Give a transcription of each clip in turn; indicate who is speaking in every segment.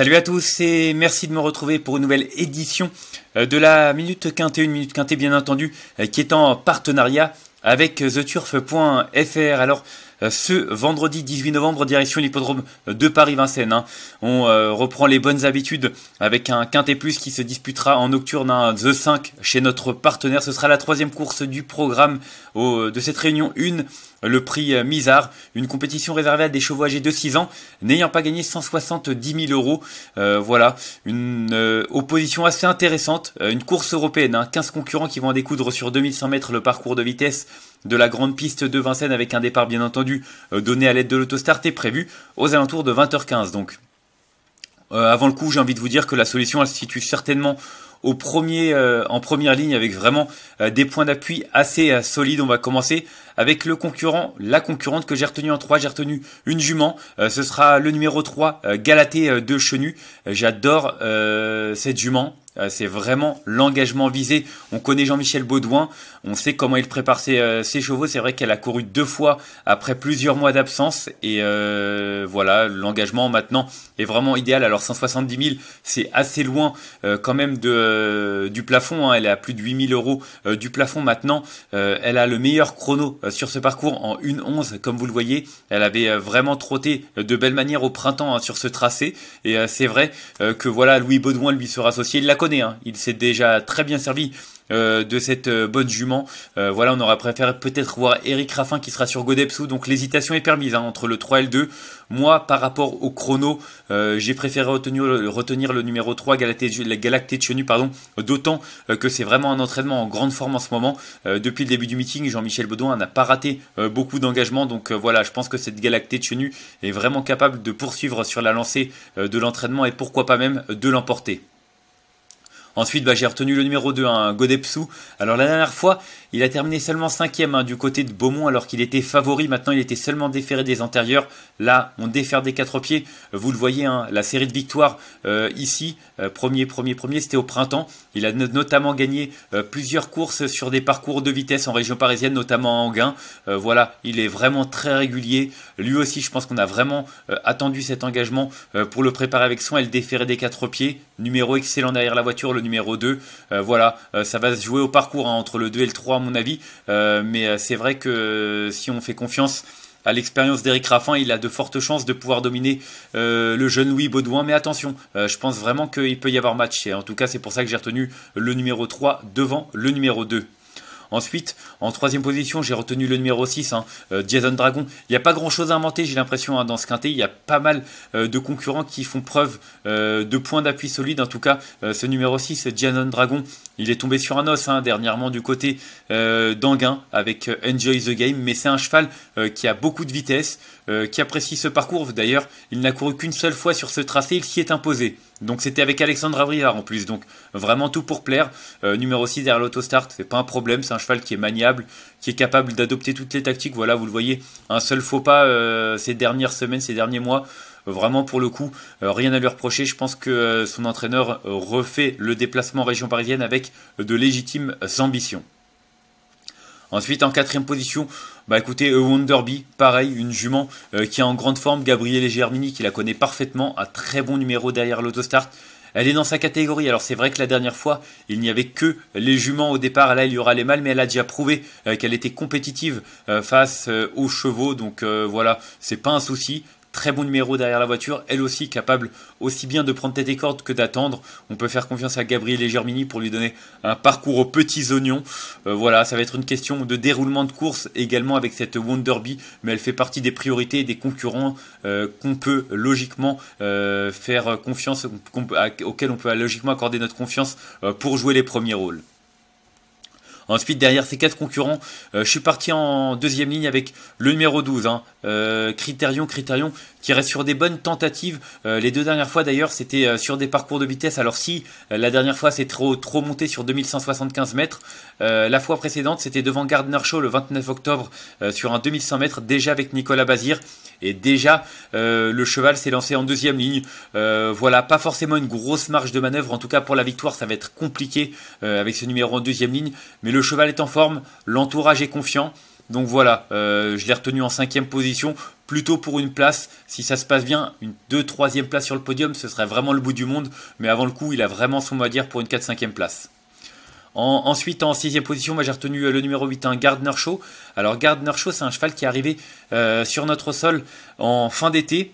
Speaker 1: Salut à tous et merci de me retrouver pour une nouvelle édition euh, de la Minute Quintée, une Minute Quintée bien entendu, euh, qui est en partenariat avec euh, theturf.fr. Alors ce vendredi 18 novembre, direction l'hippodrome de Paris-Vincennes. Hein, on reprend les bonnes habitudes avec un Quintet Plus qui se disputera en nocturne un hein, The 5 chez notre partenaire. Ce sera la troisième course du programme de cette réunion 1 le prix euh, Mizar, une compétition réservée à des chevaux âgés de 6 ans, n'ayant pas gagné 170 000 euros. Euh, voilà, une euh, opposition assez intéressante, une course européenne, 15 hein. concurrents qui vont en découdre sur 2100 mètres le parcours de vitesse de la grande piste de Vincennes avec un départ bien entendu donné à l'aide de l'autostart est prévu aux alentours de 20h15 donc. Euh, avant le coup, j'ai envie de vous dire que la solution, elle se situe certainement au premier, euh, en première ligne avec vraiment euh, des points d'appui assez solides. On va commencer avec le concurrent, la concurrente que j'ai retenue en 3. J'ai retenu une jument. ce sera le numéro 3, Galatée de Chenu. J'adore cette jument. C'est vraiment l'engagement visé. On connaît Jean-Michel Baudouin, on sait comment il prépare euh, ses, chevaux. C'est vrai qu'elle a couru deux fois après plusieurs mois d'absence. Et euh, voilà, l'engagement maintenant est vraiment idéal. Alors 170 000, c'est assez loin euh, quand même du plafond. Hein. Elle est à plus de 8 000 euros du plafond maintenant. elle a le meilleur chrono sur ce parcours en 1-11, comme vous le voyez. Elle avait vraiment trotté de belle manière au printemps hein, sur ce tracé. Et c'est vrai que voilà, Louis Baudouin lui sera associé. Il la connaît, hein. il s'est déjà très bien servi euh, de cette euh, bonne jument. Euh, voilà, on aurait préféré peut-être voir Eric Raffin qui sera sur Godepsou, donc l'hésitation est permise hein, entre le 3 et le 2. Moi, par rapport au chrono, j'ai préféré retenir, le numéro 3, de pardon, d'autant que c'est vraiment un entraînement en grande forme en ce moment. depuis le début du meeting, Jean-Michel Baudouin n'a pas raté beaucoup d'engagement, donc voilà, je pense que cette de Chenu est vraiment capable de poursuivre sur la lancée de l'entraînement et pourquoi pas même de l'emporter. Ensuite, bah, j'ai retenu le numéro 2, hein, Alors la dernière fois, il a terminé seulement 5 ème hein, du côté de Beaumont alors qu'il était favori. Maintenant, il était seulement déféré des antérieurs. Là, on défère des quatre pieds. Vous le voyez, hein, la série de victoires euh, ici, euh, premier, premier, premier, c'était au printemps. Il a notamment gagné euh, plusieurs courses sur des parcours de vitesse en région parisienne, notamment à Anguin. voilà, il est vraiment très régulier. Lui aussi, je pense qu'on a vraiment attendu cet engagement pour le préparer avec soin et le déférer des quatre pieds. Numéro excellent derrière la voiture. Le numéro 2. Euh, voilà, euh, ça va se jouer au parcours hein, entre le 2 et le 3 à mon avis. Euh, mais c'est vrai que si on fait confiance à l'expérience d'Eric Raffin, il a de fortes chances de pouvoir dominer le jeune Louis Baudouin. Mais attention, je pense vraiment qu'il peut y avoir match. Et en tout cas, c'est pour ça que j'ai retenu le numéro 3 devant le numéro 2. Ensuite, en troisième position, j'ai retenu le numéro 6, hein, euh, Jason Dragon. Il n'y a pas grand chose à inventer, j'ai l'impression, hein, dans ce quintet. Il y a pas mal euh, de concurrents qui font preuve euh, de points d'appui solides. En tout cas, ce numéro 6, Jason Dragon, il est tombé sur un os hein, dernièrement du côté d'Anguin avec Enjoy the Game. Mais c'est un cheval qui a beaucoup de vitesse, qui apprécie ce parcours. D'ailleurs, il n'a couru qu'une seule fois sur ce tracé, il s'y est imposé. Donc c'était avec Alexandre Avriard en plus, donc vraiment tout pour plaire. Euh, numéro 6 derrière l'autostart, c'est pas un problème, c'est un cheval qui est maniable, qui est capable d'adopter toutes les tactiques. Voilà, vous le voyez, un seul faux pas euh, ces dernières semaines, ces derniers mois. Euh, vraiment pour le coup, rien à lui reprocher. Je pense que son entraîneur refait le déplacement région parisienne avec de légitimes ambitions. Ensuite, en quatrième position, bah écoutez, Wonderby, pareil, une jument euh, qui est en grande forme, Gabrielle Germini, qui la connaît parfaitement, a très bon numéro derrière l'autostart. Elle est dans sa catégorie. Alors c'est vrai que la dernière fois, il n'y avait que les juments au départ. Là, il y aura les mâles, mais elle a déjà prouvé euh, qu'elle était compétitive euh, face aux chevaux. Donc voilà, c'est pas un souci. Très bon numéro derrière la voiture, elle aussi capable aussi bien de prendre tête et corde que d'attendre. On peut faire confiance à Gabriel et Germini pour lui donner un parcours aux petits oignons. Euh, voilà, ça va être une question de déroulement de course également avec cette Wonderby, mais elle fait partie des priorités et des concurrents euh, qu'on peut logiquement euh, faire confiance, auxquels on peut logiquement accorder notre confiance pour jouer les premiers rôles. Ensuite, derrière ces quatre concurrents, euh, je suis parti en deuxième ligne avec le numéro 12, Critérion hein. euh, qui reste sur des bonnes tentatives. Euh, les deux dernières fois d'ailleurs, c'était euh, sur des parcours de vitesse. Alors si la dernière fois c'est trop trop monté sur 2175 mètres, la fois précédente c'était devant Gardner Show le 29 octobre sur un 2100 mètres déjà avec Nicolas Bazir et déjà le cheval s'est lancé en deuxième ligne. voilà, pas forcément une grosse marge de manœuvre. En tout cas pour la victoire, ça va être compliqué avec ce numéro en deuxième ligne, mais le cheval est en forme, l'entourage est confiant. Donc voilà, euh, je l'ai retenu en cinquième position, plutôt pour une place. Si ça se passe bien, une 2 3 place sur le podium, ce serait vraiment le bout du monde. Mais avant le coup, il a vraiment son mot à dire pour une 4-5e place. ensuite, en sixième position, moi j'ai retenu euh, le numéro 8, un Gardner Show. Alors Gardner Show, c'est un cheval qui est arrivé euh, sur notre sol en fin d'été,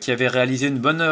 Speaker 1: qui avait réalisé une bonne,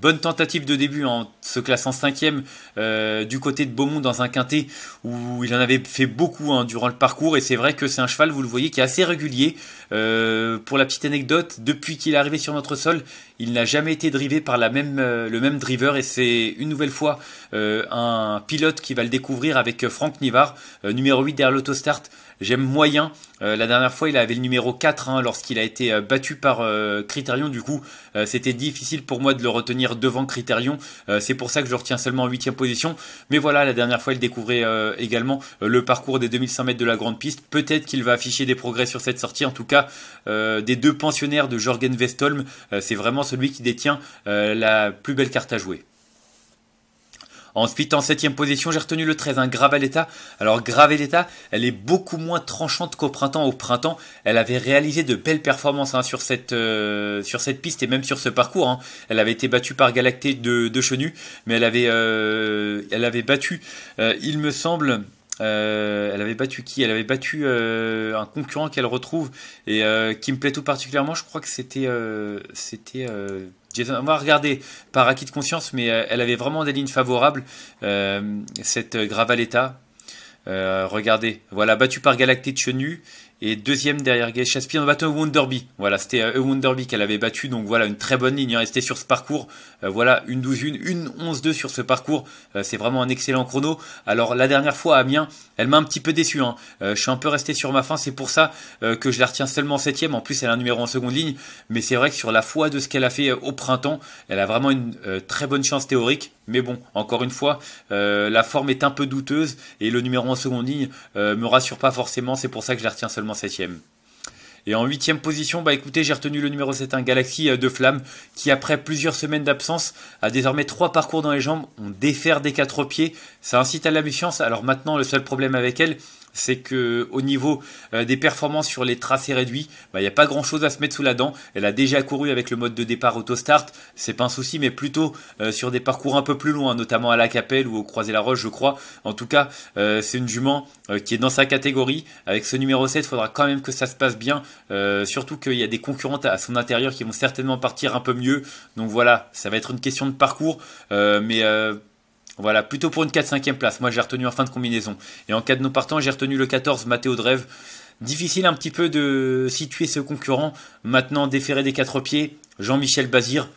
Speaker 1: bonne tentative de début en se classant cinquième euh, du côté de Beaumont dans un quintet où il en avait fait beaucoup hein, durant le parcours et c'est vrai que c'est un cheval, vous le voyez, qui est assez régulier. Euh, pour la petite anecdote, depuis qu'il est arrivé sur notre sol, il n'a jamais été drivé par euh, le même driver et c'est une nouvelle fois un pilote qui va le découvrir avec Franck Nivard, numéro 8 derrière l'autostart. J'aime moyen. Euh, la dernière fois, il avait le numéro 4 hein, lorsqu'il a été euh, battu par euh, Criterion. Du coup, euh, c'était difficile pour moi de le retenir devant Criterion. c'est pour ça que je le retiens seulement en 8 position. Mais voilà, la dernière fois, il découvrait également le parcours des 2500 mètres de la grande piste. Peut-être qu'il va afficher des progrès sur cette sortie. En tout cas, des deux pensionnaires de Jorgen Westholm, c'est vraiment celui qui détient la plus belle carte à jouer. Ensuite, en septième position, j'ai retenu le 13, un à l'État. Alors l'État, elle est beaucoup moins tranchante qu'au printemps. Au printemps, elle avait réalisé de belles performances hein, sur cette euh, sur cette piste et même sur ce parcours. Hein. Elle avait été battue par Galactée de, Chenu, mais elle avait euh, elle avait battu, euh, il me semble. elle avait battu qui Elle avait battu un concurrent qu'elle retrouve et qui me plaît tout particulièrement. Je crois que c'était c'était j'ai on va regarder par acquis de conscience, mais euh, elle avait vraiment des lignes favorables, euh, cette euh, Gravaletta. regardez, voilà, battue par de Chenu et deuxième derrière Geisha en on un Wonderby. Voilà, c'était euh, un Wonderby qu'elle avait battu, donc voilà, une très bonne ligne, est hein, restée sur ce parcours, euh, voilà, une 12-1, une 11-2 sur ce parcours, euh, c'est vraiment un excellent chrono. Alors la dernière fois à Amiens, elle m'a un petit peu déçu, hein. je suis un peu resté sur ma fin, c'est pour ça que je la retiens seulement septième, en plus elle a un numéro en seconde ligne, mais c'est vrai que sur la foi de ce qu'elle a fait au printemps, elle a vraiment une très bonne chance théorique. Mais bon, encore une fois, euh, la forme est un peu douteuse et le numéro en seconde ligne ne euh, me rassure pas forcément, c'est pour ça que je la retiens seulement septième. Et en huitième position, bah écoutez, j'ai retenu le numéro 7, un Galaxy euh, de Flamme, qui après plusieurs semaines d'absence a désormais trois parcours dans les jambes, on défère des quatre pieds, ça incite à la méfiance, alors maintenant le seul problème avec elle, c'est que au niveau euh, des performances sur les tracés réduits, bah, il n'y a pas grand chose à se mettre sous la dent. Elle a déjà couru avec le mode de départ auto start c'est pas un souci, mais plutôt euh, sur des parcours un peu plus loin, notamment à la Capelle ou au Croisé-la-Roche, je crois. En tout cas, euh, c'est une jument qui est dans sa catégorie. Avec ce numéro 7, il faudra quand même que ça se passe bien, surtout qu'il y a des concurrentes à son intérieur qui vont certainement partir un peu mieux. Donc voilà, ça va être une question de parcours, mais voilà, plutôt pour une 4 5 ème place. Moi, j'ai retenu en fin de combinaison. Et en cas de non partant, j'ai retenu le 14, Mathéo Dreve. Difficile un petit peu de situer ce concurrent. Maintenant, déféré des quatre pieds, Jean-Michel Bazir.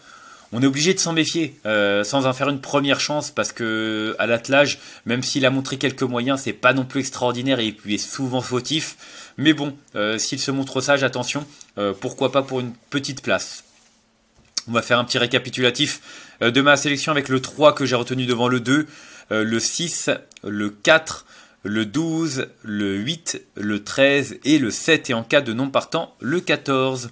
Speaker 1: On est obligé de s'en méfier, euh, sans en faire une première chance, parce que à l'attelage, même s'il a montré quelques moyens, c'est pas non plus extraordinaire et il est souvent fautif. Mais bon, euh, s'il se montre sage, attention, euh, pourquoi pas pour une petite place. On va faire un petit récapitulatif euh, de ma sélection avec le 3 que j'ai retenu devant le 2, euh, le 6, le 4, le 12, le 8, le 13 et le 7 et en cas de non partant le 14.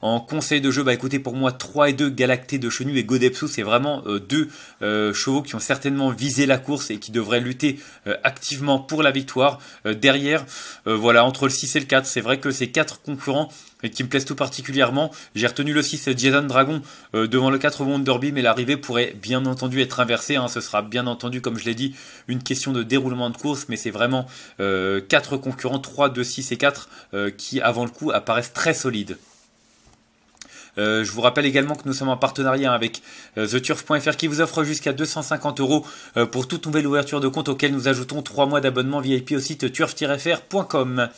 Speaker 1: En conseil de jeu, bah écoutez, pour moi, 3 et 2, Galacté de Chenu et Godepsu, c'est vraiment euh, deux euh, chevaux qui ont certainement visé la course et qui devraient lutter euh, activement pour la victoire. derrière, voilà, entre le 6 et le 4, c'est vrai que ces quatre concurrents qui me plaisent tout particulièrement. J'ai retenu le 6 Jason Dragon devant le 4 Wonderby, mais l'arrivée pourrait bien entendu être inversée. Hein. Ce sera bien entendu, comme je l'ai dit, une question de déroulement de course, mais c'est vraiment quatre 4 concurrents, 3, 2, 6 et 4, qui avant le coup apparaissent très solides. Euh, je vous rappelle également que nous sommes en partenariat avec euh, theturf.fr qui vous offre jusqu'à 250 euros euh, pour toute nouvelle ouverture de compte auquel nous ajoutons 3 mois d'abonnement VIP au site turf-fr.com.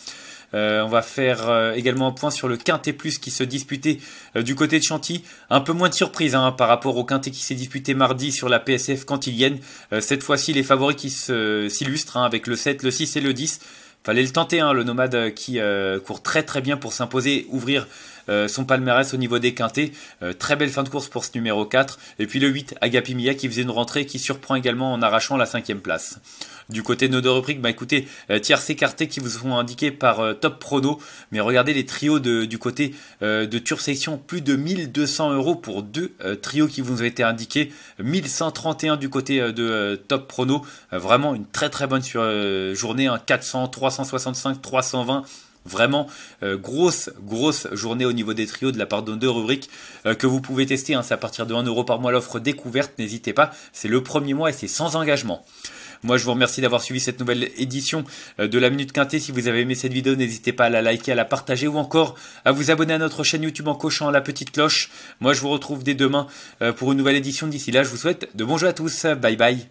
Speaker 1: on va faire également un point sur le Quintet Plus qui se disputait du côté de Chantilly. Un peu moins de surprise hein, par rapport au Quintet qui s'est disputé mardi sur la PSF Cantilienne. cette fois-ci, les favoris qui s'illustrent hein, avec le 7, le 6 et le 10. Fallait le tenter, hein, le nomade qui court très très bien pour s'imposer, ouvrir euh, son palmarès au niveau des quintés. Euh, très belle fin de course pour ce numéro 4. Et puis le 8, Agapi qui faisait une rentrée qui surprend également en arrachant la cinquième place. Du côté de nos bah écoutez, euh, tiers écartés qui vous sont indiqués par Top Prono. Mais regardez les trios de, du côté de Tursection. Section, plus de 1200 euros pour deux trios qui vous ont été indiqués. 1131 du côté de Top Prono. vraiment une très très bonne journée, hein, 400, 365, 320. Vraiment, euh, grosse, grosse journée au niveau des trios de la part de deux rubriques euh, que vous pouvez tester. Hein. c'est à partir de 1€ par mois l'offre découverte, n'hésitez pas. C'est le premier mois et c'est sans engagement. Moi, je vous remercie d'avoir suivi cette nouvelle édition euh, de la Minute Quintée. Si vous avez aimé cette vidéo, n'hésitez pas à la liker, à la partager ou encore à vous abonner à notre chaîne YouTube en cochant la petite cloche. Moi, je vous retrouve dès demain pour une nouvelle édition. D'ici là, je vous souhaite de bons jeux à tous. Bye bye.